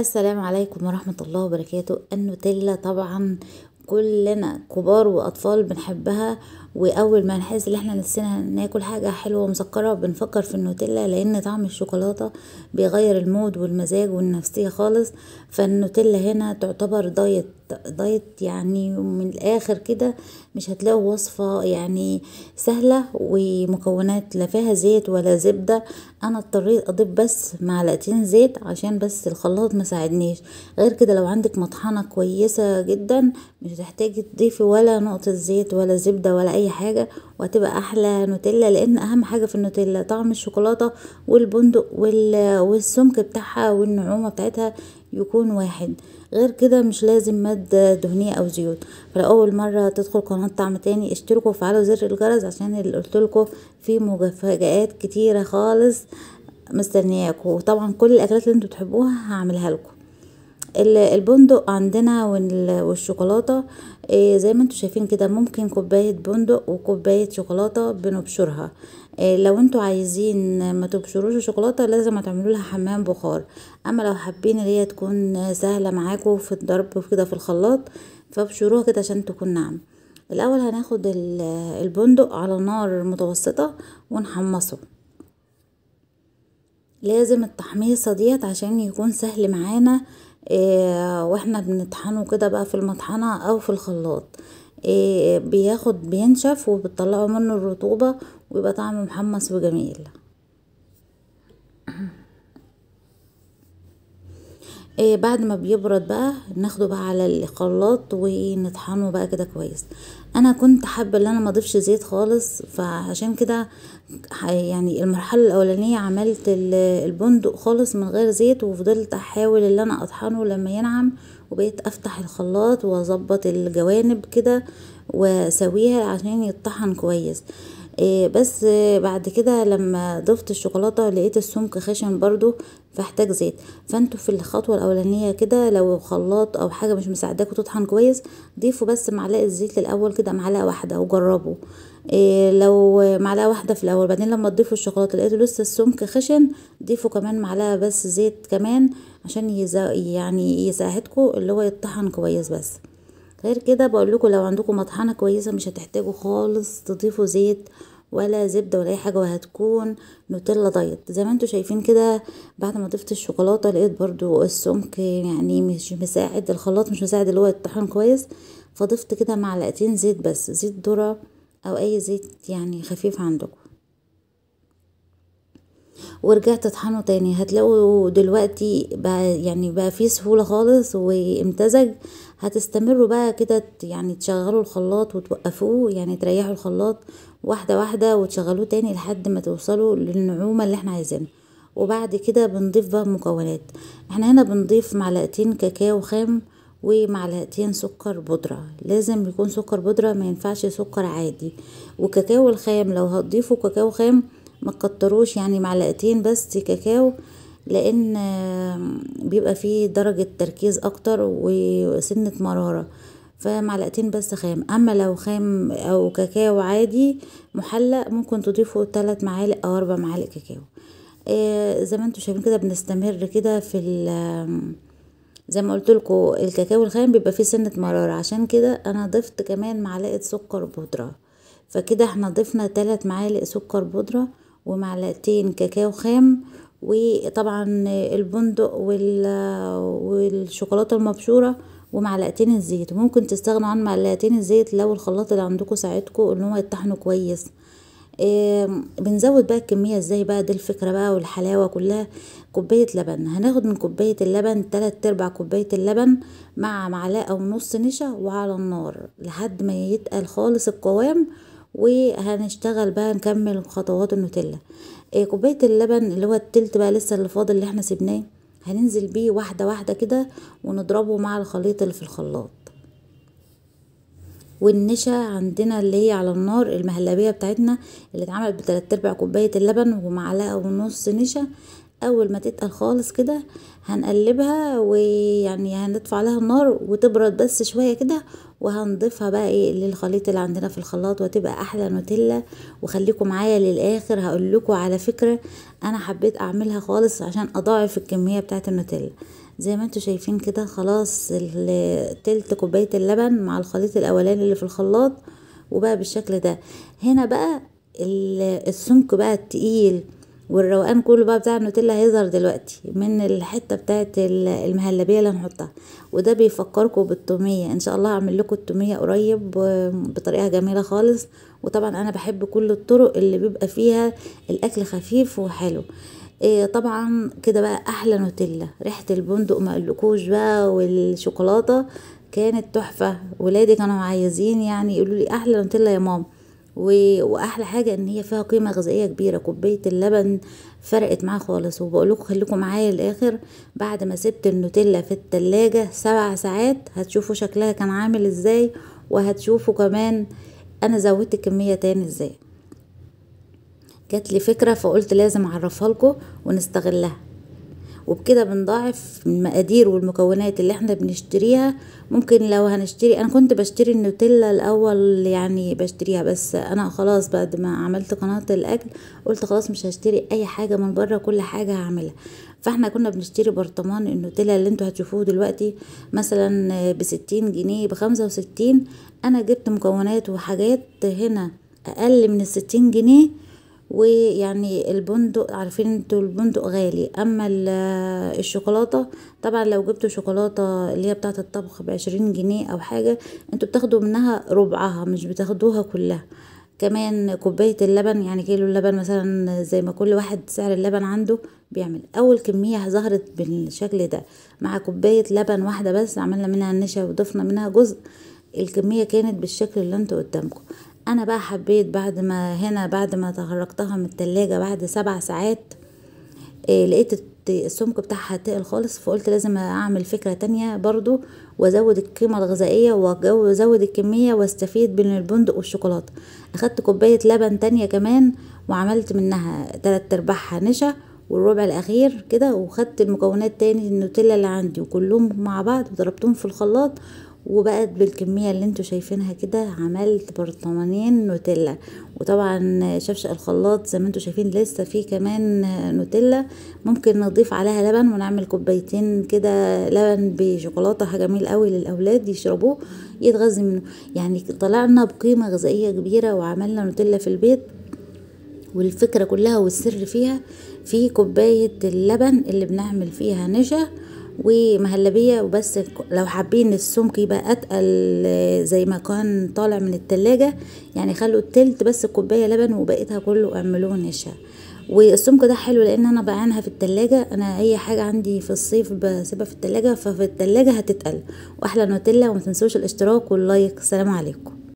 السلام عليكم ورحمة الله وبركاته النوتيلا طبعا كلنا كبار وأطفال بنحبها واول ما نحس ان احنا نفسنا ناكل حاجه حلوه ومسكره بنفكر في النوتيلا لان طعم الشوكولاته بيغير المود والمزاج والنفسيه خالص فالنوتيلا هنا تعتبر دايت دايت يعني من الاخر كده مش هتلاقوا وصفه يعني سهله ومكونات لا فيها زيت ولا زبده انا اضطريت اضيف بس معلقتين زيت عشان بس الخلاط ما ساعدنيش غير كده لو عندك مطحنه كويسه جدا مش هتحتاجي تضيفي ولا نقطه زيت ولا زبده ولا أي اي حاجه وهتبقى احلى نوتيلا لان اهم حاجه في النوتيلا طعم الشوكولاته والبندق والسمك بتاعها والنعومه بتاعتها يكون واحد غير كده مش لازم مادة دهنية او زيوت فلأول مرة تدخل قناة طعم تاني اشتركوا وفعلوا زر الجرس عشان اللي قلتلكوا في مفاجآت كتيرة خالص مستنياكم وطبعا كل الاكلات اللي انتوا بتحبوها هعملها لكم البندق عندنا والشوكولاتة إيه، زي ما انتم شايفين كده ممكن كوباية بندق وكوباية شوكولاتة بنبشرها إيه، لو انتوا عايزين ما تبشروش الشوكولاتة لازم هتعملوا لها حمام بخار اما لو حابين اللي هي تكون سهلة معاكم في الضرب كده في الخلاط فابشروها كده عشان تكون ناعمه الاول هناخد البندق على نار متوسطة ونحمصه لازم التحميصة ديت عشان يكون سهل معانا إيه، واحنا بنطحنه كده بقى في المطحنة او في الخلاط إيه، بياخد بينشف وبتطلعوا منه الرطوبة ويبقى طعمه محمص وجميل آه بعد ما بيبرد بقى ناخده بقى على الخلاط ونطحنه بقى كده كويس انا كنت حابه ان انا ما اضيفش زيت خالص فعشان كده يعني المرحله الاولانيه عملت البندق خالص من غير زيت وفضلت احاول ان انا اطحنه لما ينعم وبقيت افتح الخلاط واظبط الجوانب كده واسويها عشان يتطحن كويس إيه، بس بعد كده لما ضفت الشوكولاتة لقيت السمك خشن برضو فاحتاج زيت فانتوا في الخطوة الاولانية كده لو خلاط او حاجة مش مساعدك تطحن كويس ضيفوا بس معلقة زيت للاول كده معلقة واحدة وجربوا إيه، لو معلقة واحدة في الاول بعدين لما تضيفوا الشوكولاتة لقيتوا لسه السمك خشن ضيفوا كمان معلقة بس زيت كمان عشان يعني يساعدكم اللي هو يتطحن كويس بس غير كده بقول لكم لو عندكم مطحنه كويسه مش هتحتاجوا خالص تضيفوا زيت ولا زبده ولا اي حاجه وهتكون نوتيلا دايت زي ما انتم شايفين كده بعد ما ضفت الشوكولاته لقيت برضو السمك يعني مش مساعد الخلاط مش مساعد اللي هو يطحن كويس فضفت كده معلقتين زيت بس زيت ذره او اي زيت يعني خفيف عندكم ورجعت اطحنه تاني هتلاقوا دلوقتي بقى يعني بقى فيه سهولة خالص وامتزج هتستمروا بقى كده يعني تشغلوا الخلاط وتوقفوه يعني تريحوا الخلاط واحدة واحدة وتشغلوه تاني لحد ما توصلوا للنعومة اللي احنا عايزينها وبعد كده بنضيف بقى مكونات احنا هنا بنضيف معلقتين كاكاو خام ومعلقتين سكر بودرة لازم يكون سكر بودرة ما ينفعش سكر عادي وكاكاو الخام لو هتضيفوا كاكاو خام ما تكتروش يعني معلقتين بس كاكاو لان بيبقى فيه درجة تركيز اكتر وسنة مرارة فمعلقتين بس خام اما لو خام او كاكاو عادي محلق ممكن تضيفه 3 معالق او 4 معالق كاكاو آه زي ما انتم شايفين كده بنستمر كده في زي ما قلت لكم الكاكاو الخام بيبقى فيه سنه مراره عشان كده انا ضفت كمان معلقه سكر بودره فكده احنا ضفنا 3 معالق سكر بودره ومعلقتين كاكاو خام وطبعا البندق والشوكولاته المبشوره ومعلقتين الزيت وممكن تستغنوا عن معلقتين الزيت لو الخلاط اللي عندكم ساعدكم ان هو يطحنه كويس بنزود بقى الكميه ازاي بقى دي الفكره بقى والحلاوه كلها كوبايه لبن هناخد من كوبايه اللبن 3 ارباع كوبايه اللبن مع معلقه ونص نشا وعلى النار لحد ما يتقل خالص القوام وهنشتغل بقى نكمل خطوات النوتيلا إيه كوبايه اللبن اللي هو التلت بقى لسه اللي فاضل اللي احنا سيبناه هننزل بيه واحده واحده كده ونضربه مع الخليط اللي في الخلاط والنشا عندنا اللي هي على النار المهلبيه بتاعتنا اللي اتعملت بتلات ارباع كوبايه اللبن ومعلقه ونص نشا اول ما تتقل خالص كده هنقلبها ويعني هندفع لها النار وتبرد بس شويه كده وهنضيفها بقى ايه للخليط اللي عندنا في الخلاط وتبقى احلى نوتيلا وخليكم معايا للاخر هقول لكم على فكره انا حبيت اعملها خالص عشان اضاعف الكميه بتاعه النوتيلا زي ما انتم شايفين كده خلاص تلت كوبايه اللبن مع الخليط الاولاني اللي في الخلاط وبقى بالشكل ده هنا بقى السمك بقى التقيل والروقان كله بقى بتاع النوتيلا هيظهر دلوقتي من الحته بتاعه المهلبيه اللي هنحطها وده بيفكركم بالتوميه ان شاء الله هعمل لكم التوميه قريب آه، بطريقه جميله خالص وطبعا انا بحب كل الطرق اللي بيبقى فيها الاكل خفيف وحلو إيه طبعا كده بقى احلى نوتيلا ريحه البندق ما اقولكوش بقى والشوكولاته كانت تحفه ولادي كانوا عايزين يعني يقولوا لي احلى نوتيلا يا ماما واحلى حاجه ان هي فيها قيمه غذائيه كبيره كوبايه اللبن فرقت معاه خالص لكم خليكم معايا للاخر بعد ما سبت النوتيلا في التلاجة سبع ساعات هتشوفوا شكلها كان عامل ازاي وهتشوفوا كمان انا زودت الكميه تاني ازاي جات لي فكره فقلت لازم اعرفها لكم ونستغلها وبكده بنضاعف المقادير والمكونات اللي احنا بنشتريها ممكن لو هنشتري انا كنت بشتري النوتيلا الاول يعني بشتريها بس انا خلاص بعد ما عملت قناة الاكل قلت خلاص مش هشتري اي حاجة من بره كل حاجة هعملها فاحنا كنا بنشتري برطمان النوتيلا اللي انتوا هتشوفوه دلوقتي مثلا بستين جنيه بخمسة وستين انا جبت مكونات وحاجات هنا اقل من الستين جنيه ويعني البندق عارفين انتوا البندق غالي اما الشوكولاته طبعا لو جبتوا شوكولاته اللي هي بتاعه الطبخ بعشرين جنيه او حاجه انتوا بتاخدوا منها ربعها مش بتاخدوها كلها كمان كوبايه اللبن يعني كيلو اللبن مثلا زي ما كل واحد سعر اللبن عنده بيعمل اول كميه ظهرت بالشكل ده مع كوبايه لبن واحده بس عملنا منها النشا وضفنا منها جزء الكميه كانت بالشكل اللي انتوا قدامكم انا بقى حبيت بعد ما هنا بعد ما تخرجتها من التلاجة بعد سبع ساعات إيه لقيت السمك بتاعها تقل خالص فقلت لازم اعمل فكرة تانية برضو وازود القيمة الغذائية وازود الكمية واستفيد من البندق والشوكولاتة اخدت كوباية لبن تانية كمان وعملت منها تلات ارباعها نشا والربع الاخير كده وخدت المكونات تاني النوتيلا اللي عندي وكلهم مع بعض وضربتهم في الخلاط وبقت بالكمية اللي انتوا شايفينها كده عملت برطمانين نوتيلا وطبعا شفش الخلاط زي ما انتوا شايفين لسه فيه كمان نوتيلا ممكن نضيف عليها لبن ونعمل كوبايتين كده لبن بشوكولاتة جميل قوي للاولاد يشربوه يتغذي منه يعني طلعنا بقيمة غذائية كبيرة وعملنا نوتيلا في البيت والفكرة كلها والسر فيها في كوباية اللبن اللي بنعمل فيها نشا ومهلبية وبس لو حابين السمك يبقى أتقل زي ما كان طالع من التلاجة يعني خلوا التلت بس كوبايه لبن وبقيتها كله اعملوه نشا والسمك ده حلو لان انا بعينها في التلاجة انا اي حاجة عندي في الصيف بسيبها في التلاجة ففي التلاجة هتتقل واحلى نوتيلا وما تنسوش الاشتراك واللايك سلام عليكم